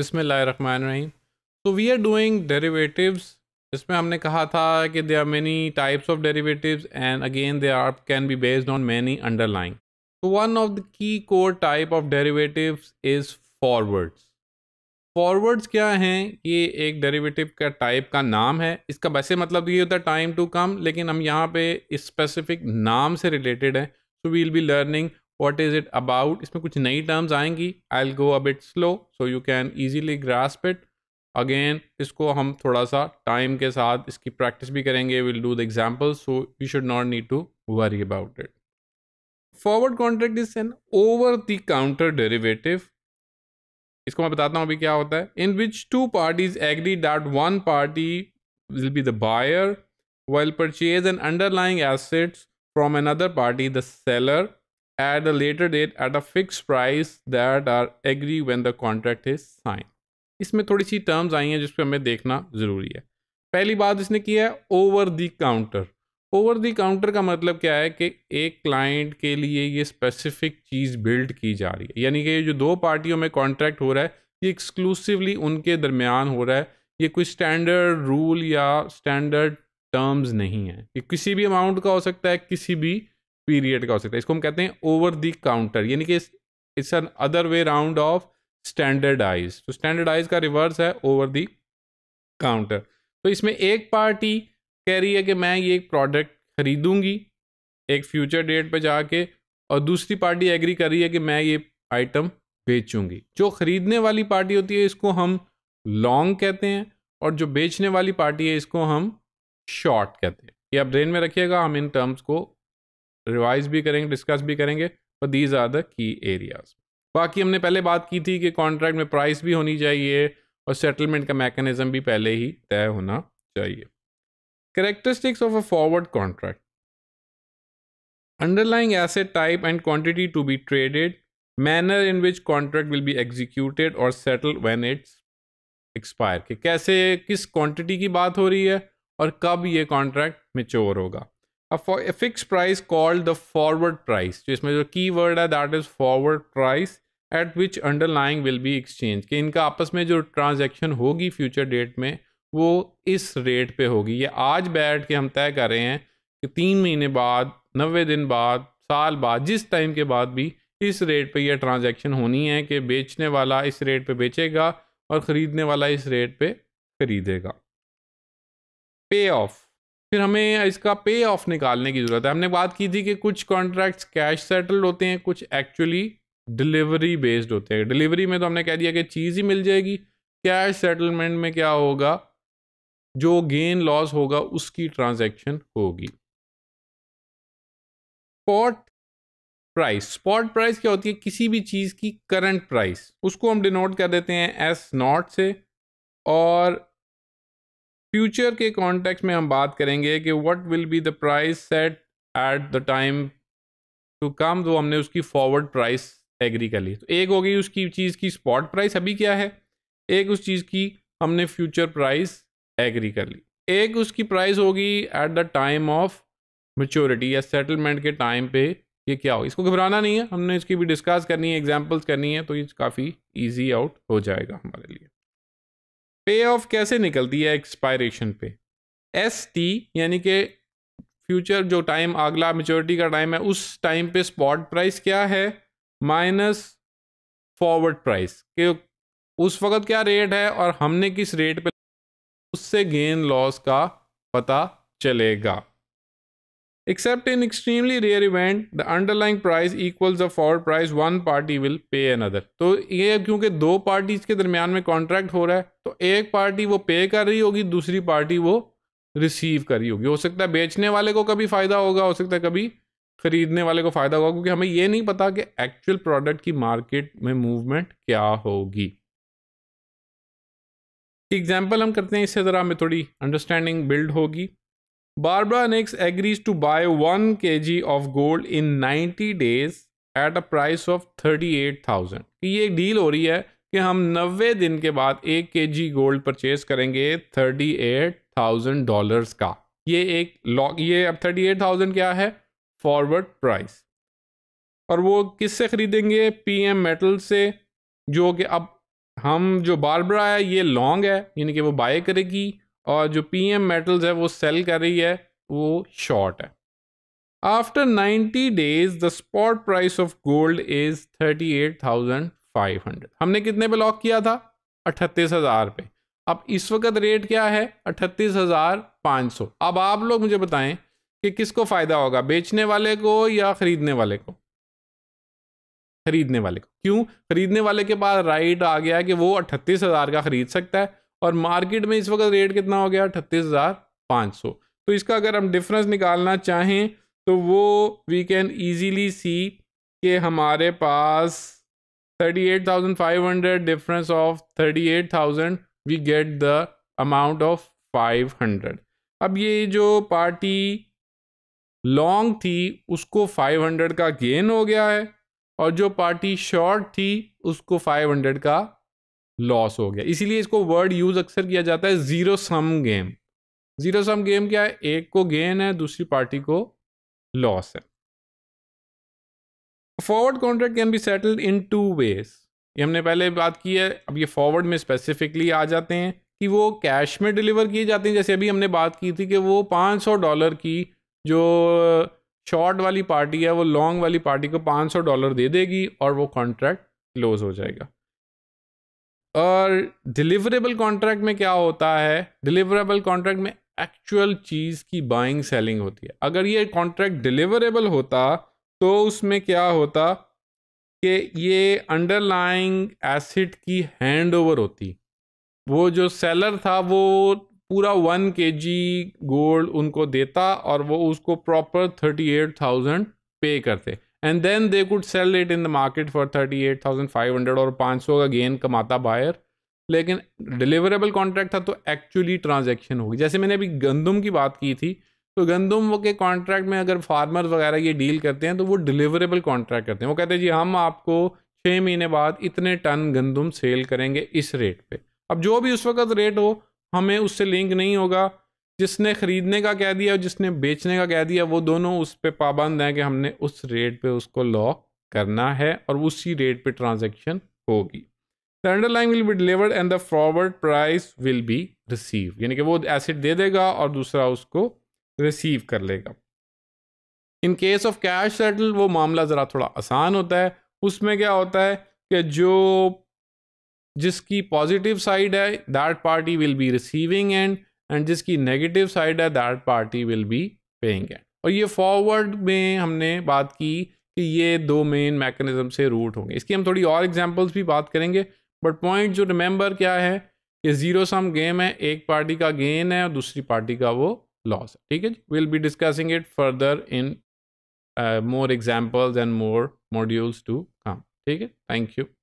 बिसमीम तो we are doing derivatives इसमें हमने कहा था कि they are many types of derivatives and again they are can be based on many underline तो one of the key core type of derivatives is forwards forwards क्या हैं ये एक डेरिवेटिव का टाइप का नाम है इसका वैसे मतलब तो ये होता है टाइम टू कम लेकिन हम यहाँ पे स्पेसिफिक नाम से रिलेटेड है so we'll be learning what is it about इसमें कुछ नई टर्म्स आएंगी I go a bit slow so you can easily grasp it again इसको हम थोड़ा सा टाइम के साथ इसकी प्रैक्टिस भी करेंगे will do the example so you should not need to worry about it forward contract is an over the counter derivative इसको मैं बताता हूँ अभी क्या होता है in which two parties agree that one party will be the buyer will purchase an underlying assets from another party the seller at a later date at a fixed price that are agree when the contract is signed इसमें थोड़ी सी terms आई हैं जिस पर हमें देखना ज़रूरी है पहली बात इसने की है over the counter over the counter का मतलब क्या है कि एक क्लाइंट के लिए ये स्पेसिफिक चीज़ बिल्ड की जा रही है यानी कि ये जो दो पार्टियों में कॉन्ट्रैक्ट हो रहा है ये एक्सक्लूसिवली उनके दरमियान हो रहा है ये कोई स्टैंडर्ड रूल या स्टैंडर्ड टर्म्स नहीं है ये किसी भी अमाउंट का हो सकता है किसी भी पीरियड का हो सकता है इसको हम कहते हैं ओवर दी काउंटर यानी कि it's another way round of standardize तो स्टैंडर्डाइज का रिवर्स है ओवर दी काउंटर तो इसमें एक पार्टी कह रही है कि मैं ये एक प्रोडक्ट खरीदूंगी एक फ्यूचर डेट पे जाके और दूसरी पार्टी एग्री कर रही है कि मैं ये आइटम बेचूंगी जो खरीदने वाली पार्टी होती है इसको हम लॉन्ग कहते हैं और जो बेचने वाली पार्टी है इसको हम शॉर्ट कहते हैं ये आप ब्रेन में रखिएगा हम इन टर्म्स को रिवाइज भी करेंगे डिस्कस भी करेंगे और these are the key areas बाकी हमने पहले बात की थी कि कॉन्ट्रैक्ट में प्राइस भी होनी चाहिए और सेटलमेंट का मैकेनिज्म भी पहले ही तय होना चाहिए characteristics of a forward contract underlying asset type and quantity to be traded manner in which contract will be executed और सेटल वेन इट्स एक्सपायर कि कैसे किस क्वान्टिटी की बात हो रही है और कब ये कॉन्ट्रैक्ट मेच्योर होगा fix price called the forward price जो इसमें जो की वर्ड है that is forward price at which underlying will be exchange कि इनका आपस में जो ट्रांजेक्शन होगी फ्यूचर डेट में वो इस रेट पे होगी ये आज बैठ के हम तय कर रहे हैं कि तीन महीने बाद नबे दिन बाद साल बाद जिस टाइम के बाद भी इस रेट पे ये ट्रांजेक्शन होनी है कि बेचने वाला इस रेट पे बेचेगा और ख़रीदने वाला इस रेट पे ख़रीदेगा पे ऑफ फिर हमें इसका पे ऑफ निकालने की ज़रूरत है हमने बात की थी कि कुछ कॉन्ट्रैक्ट्स कैश सेटल्ड होते हैं कुछ एक्चुअली डिलीवरी बेस्ड होते हैं डिलीवरी में तो हमने कह दिया कि चीज़ ही मिल जाएगी कैश सेटलमेंट में क्या होगा जो गेन लॉस होगा उसकी ट्रांजैक्शन होगी स्पॉट प्राइस स्पॉट प्राइस क्या होती है किसी भी चीज़ की करंट प्राइस उसको हम डिनोट कर देते हैं एस नॉट से और फ्यूचर के कॉन्टेक्स में हम बात करेंगे कि what will be the price set at the time to come वो हमने उसकी फॉरवर्ड प्राइस एग्री कर ली तो एक हो गई उसकी चीज़ की स्पॉट प्राइस अभी क्या है एक उस चीज़ की हमने फ्यूचर प्राइस एग्री कर ली एक उसकी प्राइस होगी at the time of maturity या सेटलमेंट के टाइम पे ये क्या होगी इसको घबराना नहीं है हमने इसकी भी डिस्कस करनी है एग्जांपल्स करनी है तो ये काफ़ी इजी आउट हो जाएगा हमारे लिए पे ऑफ कैसे निकलती है एक्सपायरेशन पे एस टी यानी कि फ्यूचर जो टाइम अगला मेचोरिटी का टाइम है उस टाइम पे स्पॉट प्राइस क्या है माइनस फॉरवर्ड प्राइस कि उस वक्त क्या रेट है और हमने किस रेट पे उससे गेन लॉस का पता चलेगा Except in extremely rare event, the underlying price equals the forward price one party will pay another. तो ये क्योंकि दो पार्टीज के दरमियान में कॉन्ट्रैक्ट हो रहा है तो एक पार्टी वो पे कर रही होगी दूसरी पार्टी वो रिसीव कर रही होगी हो सकता है बेचने वाले को कभी फ़ायदा होगा हो सकता है कभी खरीदने वाले को फ़ायदा होगा क्योंकि हमें ये नहीं पता कि एक्चुअल प्रोडक्ट की मार्केट में मूवमेंट क्या होगी एग्जाम्पल हम करते हैं इससे ज़रा हमें थोड़ी अंडरस्टैंडिंग बिल्ड होगी Barbara Nix agrees to buy 1 kg of gold in 90 days at a price of 38,000 ये एक डील हो रही है कि हम 90 दिन के बाद एक के जी गोल्ड परचेज करेंगे 38,000 डॉलर्स का ये एक लॉक ये अब 38,000 क्या है फॉरवर्ड प्राइस और वो किससे ख़रीदेंगे एम मेटल से जो कि अब हम जो बारबरा है ये लॉन्ग है यानी कि वो बाय करेगी और जो पी एम मेटल्स है वो सेल कर रही है वो शॉर्ट है after 90 days the spot price of gold is 38,500 हमने कितने पे लॉक किया था अठतीस हज़ार पे अब इस वक्त रेट क्या है अठतीस हज़ार पाँच सौ अब आप लोग मुझे बताएं कि किसको फ़ायदा होगा बेचने वाले को या ख़रीदने वाले को खरीदने वाले को क्यों खरीदने वाले के पास राइट आ गया कि वो अट्ठतीस हज़ार का ख़रीद सकता है और मार्केट में इस वक्त रेट कितना हो गया अठतीस हज़ार पाँच सौ तो इसका अगर हम डिफरेंस निकालना चाहें तो वो वी कैन ईजीली सी कि हमारे पास thirty eight thousand five hundred difference of thirty eight thousand we get the amount of five hundred अब ये जो पार्टी लॉन्ग थी उसको फाइव हंड्रेड का गेन हो गया है और जो पार्टी शॉर्ट थी उसको फाइव हंड्रेड का लॉस हो गया इसीलिए इसको वर्ड यूज अक्सर किया जाता है zero sum game zero sum game क्या है एक को गेन है दूसरी पार्टी को लॉस है forward contract can be settled in two ways ये हमने पहले बात की है अब ये फॉरवर्ड में स्पेसिफिकली आ जाते हैं कि वो कैश में डिलीवर किए जाते हैं जैसे अभी हमने बात की थी कि वो 500 डॉलर की जो शॉर्ट वाली पार्टी है वो लॉन्ग वाली पार्टी को 500 डॉलर दे देगी और वो कॉन्ट्रैक्ट क्लोज हो जाएगा और डिलीवरेबल कॉन्ट्रैक्ट में क्या होता है डिलीवरेबल कॉन्ट्रैक्ट में एक्चुअल चीज़ की बाइंग सेलिंग होती है अगर ये कॉन्ट्रैक्ट डिलीवरेबल होता तो उसमें क्या होता कि ये अंडरलाइंग एसिड की हैंड ओवर होती वो जो सेलर था वो पूरा वन के जी गोल्ड उनको देता और वो उसको प्रॉपर थर्टी एट थाउजेंड पे करते and then they could sell it in the market for thirty eight thousand five hundred और पाँच सौ का गेन कमाता बायर लेकिन डिलीवरेबल कॉन्ट्रैक्ट था तो एक्चुअली ट्रांजेक्शन होगी जैसे मैंने अभी गंदम की बात की थी तो गंदम के कॉन्ट्रैक्ट में अगर फार्मर वगैरह ये डील करते हैं तो वो डिलीवरेबल कॉन्ट्रैक्ट करते हैं वो कहते हैं जी हम आपको छः महीने बाद इतने टन गंदम सेल करेंगे इस रेट पे अब जो भी उस वक्त रेट हो हमें उससे लिंक नहीं होगा जिसने ख़रीदने का कह दिया और जिसने बेचने का कह दिया वो दोनों उस पर पाबंद हैं कि हमने उस रेट पे उसको लॉक करना है और उसी रेट पे ट्रांजेक्शन होगी the line will be delivered and the forward price will be receive यानी कि वो एसिड दे देगा और दूसरा उसको रिसीव कर लेगा in case of cash settle वो मामला ज़रा थोड़ा आसान होता है उसमें क्या होता है कि जो जिसकी पॉजिटिव साइड है that party will be receiving and and जिसकी नेगेटिव साइड है that party will be paying it और ये फॉरवर्ड में हमने बात की कि ये दो मेन मैकेनिज्म से रूट होंगे इसकी हम थोड़ी और एग्जांपल्स भी बात करेंगे बट पॉइंट जो रिमेंबर क्या है कि जीरो सम गेम है एक पार्टी का गेन है और दूसरी पार्टी का वो लॉस है ठीक है जी will be discussing it further in more examples and more modules to come ठीक है थैंक यू